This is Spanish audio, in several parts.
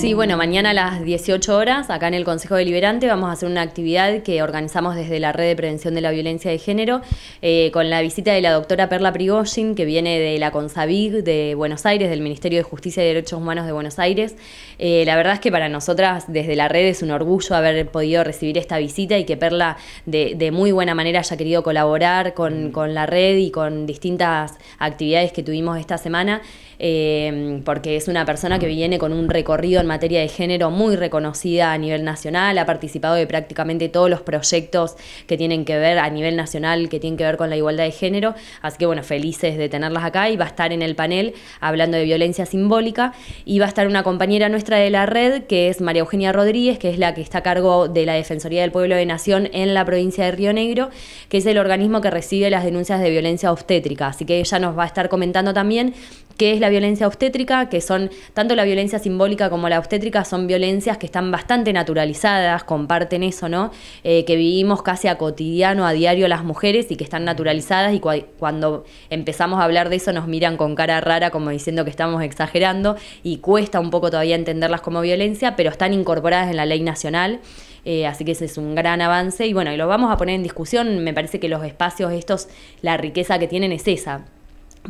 Sí, bueno, mañana a las 18 horas, acá en el Consejo Deliberante, vamos a hacer una actividad que organizamos desde la Red de Prevención de la Violencia de Género, eh, con la visita de la doctora Perla Prigozhin, que viene de la CONSAVIG de Buenos Aires, del Ministerio de Justicia y Derechos Humanos de Buenos Aires. Eh, la verdad es que para nosotras, desde la red, es un orgullo haber podido recibir esta visita y que Perla, de, muy buena manera, haya querido colaborar mm. con, la red y con distintas actividades que tuvimos esta semana, eh, porque es una persona que mm. viene con un recorrido en materia de género muy reconocida a nivel nacional, ha participado de prácticamente todos los proyectos que tienen que ver a nivel nacional, que tienen que ver con la igualdad de género, así que bueno, felices de tenerlas acá y va a estar en el panel hablando de violencia simbólica y va a estar una compañera nuestra de la red que es María Eugenia Rodríguez, que es la que está a cargo de la Defensoría del Pueblo de Nación en la provincia de Río Negro, que es el organismo que recibe las denuncias de violencia obstétrica, así que ella nos va a estar comentando también qué es la violencia obstétrica, que son tanto la violencia simbólica como la obstétrica, son violencias que están bastante naturalizadas, comparten eso, ¿no? Eh, que vivimos casi a cotidiano, a diario las mujeres y que están naturalizadas y cuando empezamos a hablar de eso nos miran con cara rara como diciendo que estamos exagerando y cuesta un poco todavía entenderlas como violencia, pero están incorporadas en la ley nacional. Eh, así que ese es un gran avance y bueno, y lo vamos a poner en discusión, me parece que los espacios estos, la riqueza que tienen es esa,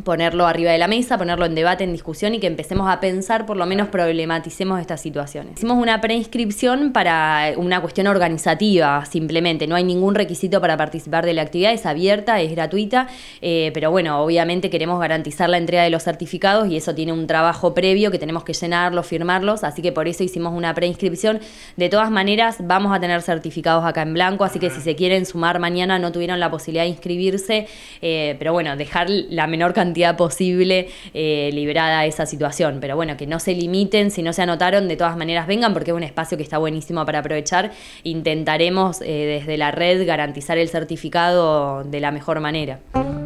ponerlo arriba de la mesa, ponerlo en debate, en discusión y que empecemos a pensar, por lo menos problematicemos estas situaciones. Hicimos una preinscripción para una cuestión organizativa, simplemente, no hay ningún requisito para participar de la actividad, es abierta, es gratuita, eh, pero bueno, obviamente queremos garantizar la entrega de los certificados y eso tiene un trabajo previo que tenemos que llenarlos, firmarlos, así que por eso hicimos una preinscripción. De todas maneras, vamos a tener certificados acá en blanco, así que si se quieren sumar mañana no tuvieron la posibilidad de inscribirse, eh, pero bueno, dejar la menor cantidad cantidad posible eh, liberada esa situación. Pero bueno, que no se limiten, si no se anotaron, de todas maneras vengan porque es un espacio que está buenísimo para aprovechar. Intentaremos eh, desde la red garantizar el certificado de la mejor manera.